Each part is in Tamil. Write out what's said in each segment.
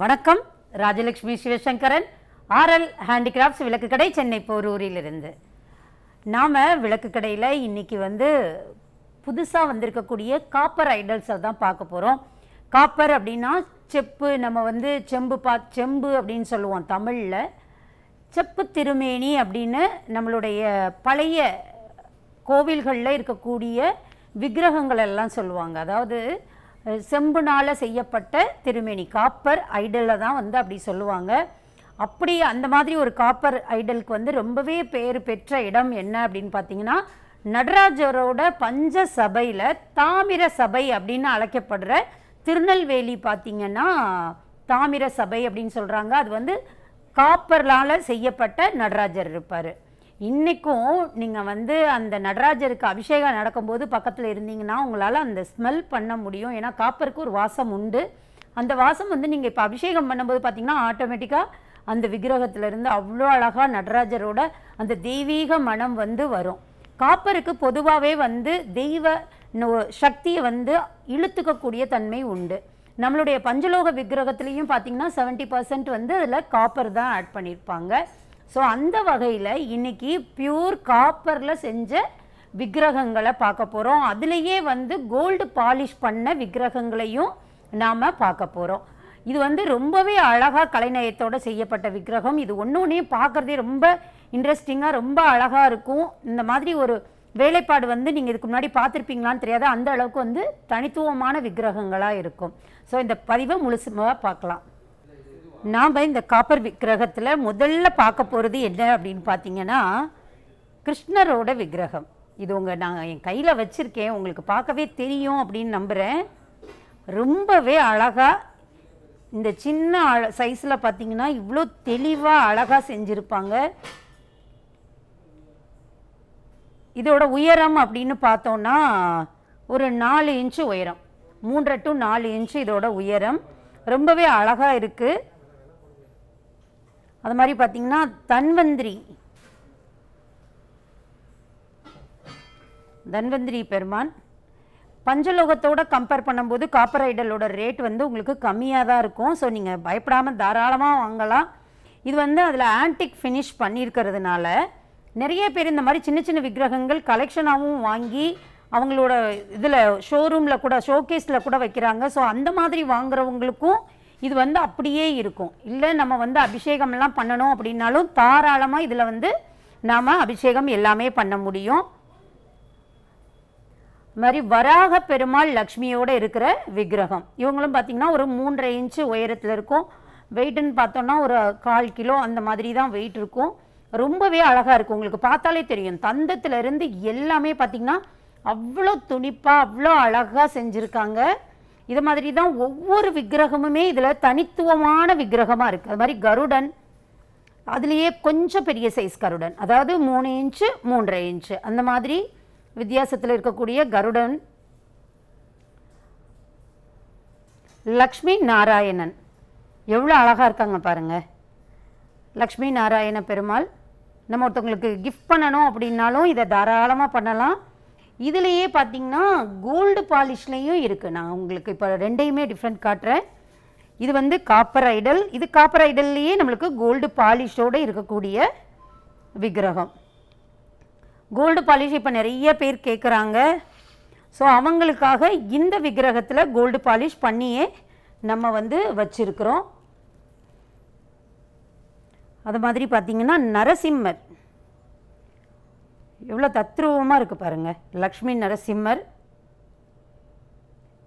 வணக்கம் ராஜலட்சுமி சிவசங்கரன் ஆர்எல் ஹேண்டிகிராஃப்ட்ஸ் விளக்கு கடை சென்னை போரூரிலிருந்து நாம் விளக்கு கடையில் இன்றைக்கி வந்து புதுசாக வந்திருக்கக்கூடிய காப்பர் ஐடல்ஸை தான் பார்க்க போகிறோம் காப்பர் அப்படின்னா செப்பு நம்ம வந்து செம்பு பா செம்பு அப்படின்னு சொல்லுவோம் தமிழில் செப்பு திருமேனி அப்படின்னு நம்மளுடைய பழைய கோவில்களில் இருக்கக்கூடிய விக்கிரகங்கள் எல்லாம் சொல்லுவாங்க அதாவது செம்புனால் செய்யப்பட்ட திருமேனி காப்பர் ஐடலில் தான் வந்து அப்படி சொல்லுவாங்க அப்படி அந்த மாதிரி ஒரு காப்பர் ஐடலுக்கு வந்து ரொம்பவே பேர் பெற்ற இடம் என்ன அப்படின்னு பார்த்தீங்கன்னா நடராஜரோட பஞ்ச சபையில் தாமிர சபை அப்படின்னு அழைக்கப்படுற திருநெல்வேலி பார்த்திங்கன்னா தாமிர சபை அப்படின்னு சொல்கிறாங்க அது வந்து காப்பர்லால் செய்யப்பட்ட நடராஜர் இருப்பார் இன்றைக்கும் நீங்கள் வந்து அந்த நடராஜருக்கு அபிஷேகம் நடக்கும்போது பக்கத்தில் இருந்தீங்கன்னா உங்களால் அந்த ஸ்மெல் பண்ண முடியும் ஏன்னா காப்பருக்கு ஒரு வாசம் உண்டு அந்த வாசம் வந்து நீங்கள் இப்போ அபிஷேகம் பண்ணும்போது பார்த்திங்கன்னா ஆட்டோமேட்டிக்காக அந்த விக்கிரகத்திலேருந்து அவ்வளோ அழகாக நடராஜரோட அந்த தெய்வீக மனம் வந்து வரும் காப்பருக்கு பொதுவாகவே வந்து தெய்வ சக்தியை வந்து இழுத்துக்கக்கூடிய தன்மை உண்டு நம்மளுடைய பஞ்சலோக விக்கிரகத்துலேயும் பார்த்திங்கன்னா செவன்ட்டி பர்சன்ட் வந்து அதில் காப்பர் தான் ஆட் பண்ணியிருப்பாங்க ஸோ அந்த வகையில் இன்றைக்கி பியூர் காப்பரில் செஞ்ச விக்கிரகங்களை பார்க்க போகிறோம் அதுலேயே வந்து கோல்டு பாலிஷ் பண்ண விக்கிரகங்களையும் நாம் பார்க்க போகிறோம் இது வந்து ரொம்பவே அழகாக கலைநயத்தோடு செய்யப்பட்ட விக்கிரகம் இது ஒன்று ஒன்றையும் பார்க்குறதே ரொம்ப இன்ட்ரெஸ்டிங்காக ரொம்ப அழகாக இருக்கும் இந்த மாதிரி ஒரு வேலைப்பாடு வந்து நீங்கள் இதுக்கு முன்னாடி பார்த்துருப்பீங்களான்னு தெரியாது அந்த அளவுக்கு வந்து தனித்துவமான விக்கிரகங்களாக இருக்கும் ஸோ இந்த பதிவை முழுசுமாக பார்க்கலாம் நாம் இந்த காப்பர் விக்கிரகத்தில் முதல்ல பார்க்க போகிறது என்ன அப்படின்னு பார்த்தீங்கன்னா கிருஷ்ணரோட விக்கிரகம் இது உங்கள் நான் என் கையில் வச்சுருக்கேன் உங்களுக்கு பார்க்கவே தெரியும் அப்படின்னு நம்புகிறேன் ரொம்பவே அழகாக இந்த சின்ன அழ சைஸில் பார்த்தீங்கன்னா இவ்வளோ தெளிவாக அழகாக செஞ்சுருப்பாங்க இதோட உயரம் அப்படின்னு பார்த்தோன்னா ஒரு நாலு இன்ச்சு உயரம் மூன்றரை டு நாலு இன்ச்சு இதோட உயரம் ரொம்பவே அழகாக இருக்குது அது மாதிரி பார்த்தீங்கன்னா தன்வந்திரி தன்வந்திரி பெருமான் பஞ்சலோகத்தோட கம்பேர் பண்ணும்போது காப்பர் ஐடலோட ரேட் வந்து உங்களுக்கு கம்மியாக தான் இருக்கும் ஸோ நீங்கள் பயப்படாமல் தாராளமாக வாங்கலாம் இது வந்து அதில் ஆன்டிக் ஃபினிஷ் பண்ணியிருக்கிறதுனால நிறைய பேர் இந்த மாதிரி சின்ன சின்ன விக்கிரகங்கள் கலெக்ஷனாகவும் வாங்கி அவங்களோட இதில் ஷோரூமில் கூட ஷோகேஸில் கூட வைக்கிறாங்க ஸோ அந்த மாதிரி வாங்குறவங்களுக்கும் இது வந்து அப்படியே இருக்கும் இல்லை நம்ம வந்து அபிஷேகம்லாம் பண்ணணும் அப்படின்னாலும் தாராளமாக இதில் வந்து நாம் அபிஷேகம் எல்லாமே பண்ண முடியும் மாதிரி வராக பெருமாள் லக்ஷ்மியோடு இருக்கிற விக்கிரகம் இவங்களும் பார்த்திங்கன்னா ஒரு மூன்றரை இன்ச்சு உயரத்தில் இருக்கும் வெயிட்டுன்னு பார்த்தோன்னா ஒரு கால் கிலோ அந்த மாதிரி தான் வெயிட் இருக்கும் ரொம்பவே அழகாக இருக்கும் உங்களுக்கு பார்த்தாலே தெரியும் தந்தத்துலேருந்து எல்லாமே பார்த்திங்கன்னா அவ்வளோ துணிப்பாக அவ்வளோ அழகாக செஞ்சுருக்காங்க இது மாதிரி தான் ஒவ்வொரு விக்கிரகமுமே இதில் தனித்துவமான விக்கிரகமாக இருக்குது அது மாதிரி கருடன் அதுலேயே கொஞ்சம் பெரிய சைஸ் கருடன் அதாவது மூணு இன்ச்சு மூன்றரை இன்ச்சு அந்த மாதிரி வித்தியாசத்தில் இருக்கக்கூடிய கருடன் லக்ஷ்மி நாராயணன் எவ்வளோ அழகாக இருக்காங்க பாருங்கள் லக்ஷ்மி நாராயண பெருமாள் நம்ம ஒருத்தவங்களுக்கு கிஃப்ட் பண்ணணும் அப்படின்னாலும் இதை தாராளமாக பண்ணலாம் இதுலேயே பார்த்தீங்கன்னா கோல்டு பாலிஷ்லேயும் இருக்குது நான் உங்களுக்கு இப்போ ரெண்டையுமே டிஃப்ரெண்ட் காட்டுறேன் இது வந்து காப்பர் ஐடல் இது காப்பர் ஐடல்லையே நம்மளுக்கு கோல்டு பாலிஷோடு இருக்கக்கூடிய விக்கிரகம் கோல்டு பாலிஷ் இப்போ நிறைய பேர் கேட்குறாங்க ஸோ அவங்களுக்காக இந்த விக்கிரகத்தில் கோல்டு பாலிஷ் பண்ணியே நம்ம வந்து வச்சுருக்குறோம் அது மாதிரி பார்த்திங்கன்னா நரசிம்மர் எவ்வளோ தத்ரூபமாக இருக்குது பாருங்கள் லக்ஷ்மி நரசிம்மர்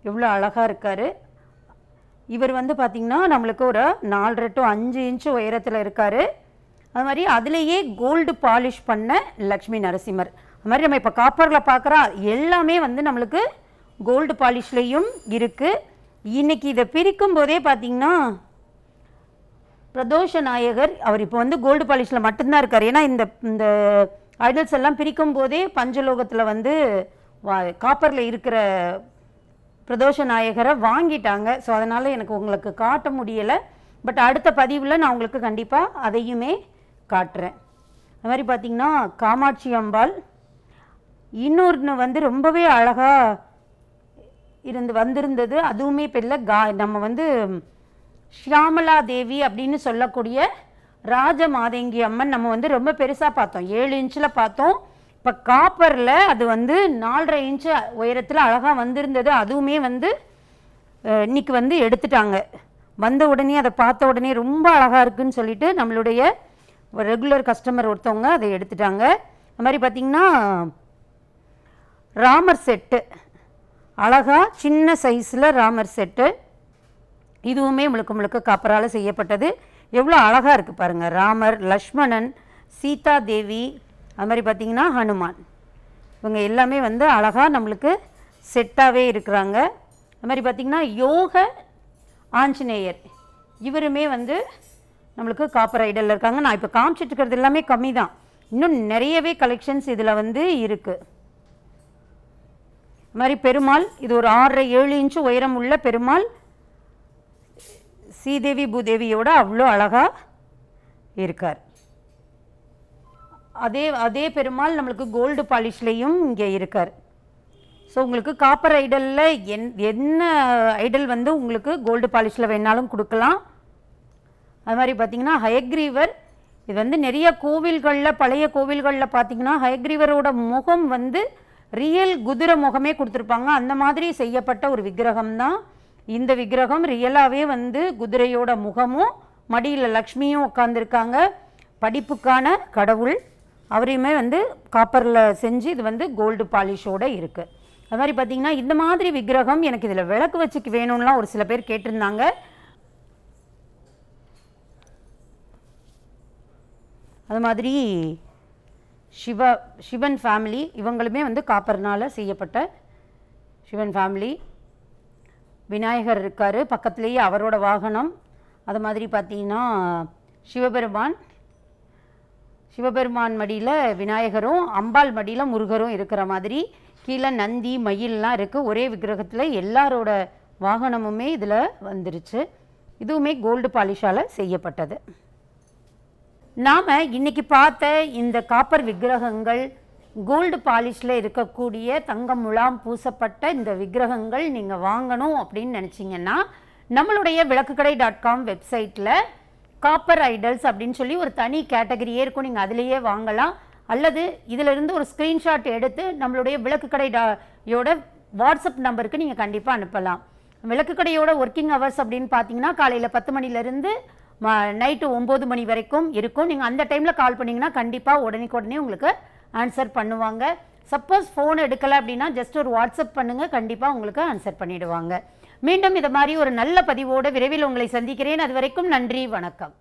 எவ்வளோ அழகாக இருக்கார் இவர் வந்து பார்த்திங்கன்னா நம்மளுக்கு ஒரு நாலரை டு அஞ்சு இன்ச்சு உயரத்தில் இருக்கார் அது மாதிரி அதுலேயே கோல்டு பாலிஷ் பண்ண லக்ஷ்மி நரசிம்மர் அது மாதிரி நம்ம இப்போ காப்பரில் பார்க்குறா எல்லாமே வந்து நம்மளுக்கு கோல்டு பாலிஷ்லேயும் இருக்குது இன்றைக்கி இதை பிரிக்கும் போதே பார்த்திங்கன்னா பிரதோஷ நாயகர் அவர் இப்போ வந்து கோல்டு பாலிஷில் மட்டும்தான் இருக்கார் ஏன்னா இந்த இந்த ஐடல்ஸ் எல்லாம் பிரிக்கும் போதே பஞ்சலோகத்தில் வந்து வா காப்பரில் இருக்கிற பிரதோஷ நாயகரை வாங்கிட்டாங்க ஸோ அதனால் எனக்கு உங்களுக்கு காட்ட முடியலை பட் அடுத்த பதிவில் நான் உங்களுக்கு கண்டிப்பாக அதையுமே காட்டுறேன் அது மாதிரி பார்த்திங்கன்னா காமாட்சி அம்பாள் இன்னொன்று வந்து ரொம்பவே அழகாக இருந்து வந்திருந்தது அதுவுமே இப்போ இல்லை கா நம்ம வந்து ஷியாமலா தேவி அப்படின்னு சொல்லக்கூடிய ராஜ மாதேங்கி அம்மன் நம்ம வந்து ரொம்ப பெருசாக பார்த்தோம் ஏழு இன்ச்சில் பார்த்தோம் இப்போ காப்பரில் அது வந்து நாலரை இன்ச்சு உயரத்தில் அழகாக வந்திருந்தது அதுவுமே வந்து இன்னைக்கு வந்து எடுத்துட்டாங்க வந்த உடனே அதை பார்த்த உடனே ரொம்ப அழகாக இருக்குதுன்னு சொல்லிட்டு நம்மளுடைய ரெகுலர் கஸ்டமர் ஒருத்தவங்க அதை எடுத்துட்டாங்க அது மாதிரி பார்த்திங்கன்னா ராமர் செட்டு அழகாக சின்ன சைஸில் ராமர் செட்டு இதுவுமே முழுக்க முழுக்க காப்பரால் செய்யப்பட்டது எவ்வளோ அழகாக இருக்குது பாருங்கள் ராமர் லக்ஷ்மணன் சீதா தேவி அது மாதிரி பார்த்திங்கன்னா ஹனுமான் இவங்க எல்லாமே வந்து அழகாக நம்மளுக்கு செட்டாகவே இருக்கிறாங்க அது மாதிரி பார்த்திங்கன்னா யோக ஆஞ்சநேயர் இவருமே வந்து நம்மளுக்கு காப்பர் ஐடலில் இருக்காங்க நான் இப்போ காமிச்சிட்டு இருக்கிறது எல்லாமே கம்மி தான் இன்னும் நிறையவே கலெக்ஷன்ஸ் இதில் வந்து இருக்குது மாதிரி பெருமாள் இது ஒரு ஆறரை ஏழு இன்ச்சு உயரம் உள்ள பெருமாள் ஸ்ரீதேவி பூதேவியோட அவ்வளோ அழகாக இருக்கார் அதே அதே பெருமாள் நம்மளுக்கு கோல்டு பாலிஷ்லேயும் இங்கே இருக்கார் ஸோ உங்களுக்கு காப்பர் ஐடலில் என் என்ன ஐடல் வந்து உங்களுக்கு கோல்டு பாலிஷில் வேணாலும் கொடுக்கலாம் அது மாதிரி பார்த்தீங்கன்னா ஹயக்ரீவர் இது வந்து நிறைய கோவில்களில் பழைய கோவில்களில் பார்த்தீங்கன்னா ஹயக்ரீவரோட முகம் வந்து ரியல் குதிரை முகமே கொடுத்துருப்பாங்க அந்த மாதிரி செய்யப்பட்ட ஒரு விக்கிரகம்தான் தான் இந்த விக்கிரகம் ரியலாகவே வந்து குதிரையோட முகமும் மடியில் லக்ஷ்மியும் உட்காந்துருக்காங்க படிப்புக்கான கடவுள் அவரையுமே வந்து காப்பரில் செஞ்சு இது வந்து கோல்டு பாலிஷோடு இருக்குது அது மாதிரி பார்த்திங்கன்னா இந்த மாதிரி விக்கிரகம் எனக்கு இதில் விளக்கு வச்சுக்கு வேணும்லாம் ஒரு சில பேர் கேட்டிருந்தாங்க அது மாதிரி சிவ சிவன் ஃபேமிலி இவங்களுமே வந்து காப்பர்னால் செய்யப்பட்ட சிவன் ஃபேமிலி விநாயகர் இருக்கார் பக்கத்துலேயே அவரோட வாகனம் அது மாதிரி பார்த்தீங்கன்னா சிவபெருமான் சிவபெருமான் மடியில் விநாயகரும் அம்பாள் மடியில் முருகரும் இருக்கிற மாதிரி கீழே நந்தி மயிலெலாம் இருக்குது ஒரே விக்கிரகத்தில் எல்லாரோட வாகனமுமே இதில் வந்துருச்சு இதுவுமே கோல்டு பாலிஷால் செய்யப்பட்டது நாம் இன்றைக்கி பார்த்த இந்த காப்பர் விக்கிரகங்கள் கோல்டு பாலிஷில் இருக்கக்கூடிய தங்கம் முலாம் பூசப்பட்ட இந்த விக்கிரகங்கள் நீங்கள் வாங்கணும் அப்படின்னு நினச்சிங்கன்னா நம்மளுடைய விளக்குக்கடை டாட் காம் வெப்சைட்டில் காப்பர் ஐடல்ஸ் அப்படின்னு சொல்லி ஒரு தனி கேட்டகரியே இருக்கும் நீங்கள் அதிலேயே வாங்கலாம் அல்லது இதிலிருந்து ஒரு ஸ்க்ரீன்ஷாட் எடுத்து நம்மளுடைய விளக்குக்கடை யோட வாட்ஸ்அப் நம்பருக்கு நீங்கள் கண்டிப்பாக அனுப்பலாம் விளக்குக்கடையோட ஒர்க்கிங் ஹவர்ஸ் அப்படின்னு பார்த்தீங்கன்னா காலையில் பத்து மணிலேருந்து நைட்டு ஒம்பது மணி வரைக்கும் இருக்கும் நீங்கள் அந்த டைமில் கால் பண்ணிங்கன்னா கண்டிப்பாக உடனே உங்களுக்கு ஆன்சர் பண்ணுவாங்க சப்போஸ் ஃபோன் எடுக்கலை அப்படின்னா ஜஸ்ட் ஒரு வாட்ஸ்அப் பண்ணுங்கள் கண்டிப்பாக உங்களுக்கு ஆன்சர் பண்ணிவிடுவாங்க மீண்டும் இதை மாதிரி ஒரு நல்ல பதிவோடு விரைவில் உங்களை சந்திக்கிறேன் அது வரைக்கும் நன்றி வணக்கம்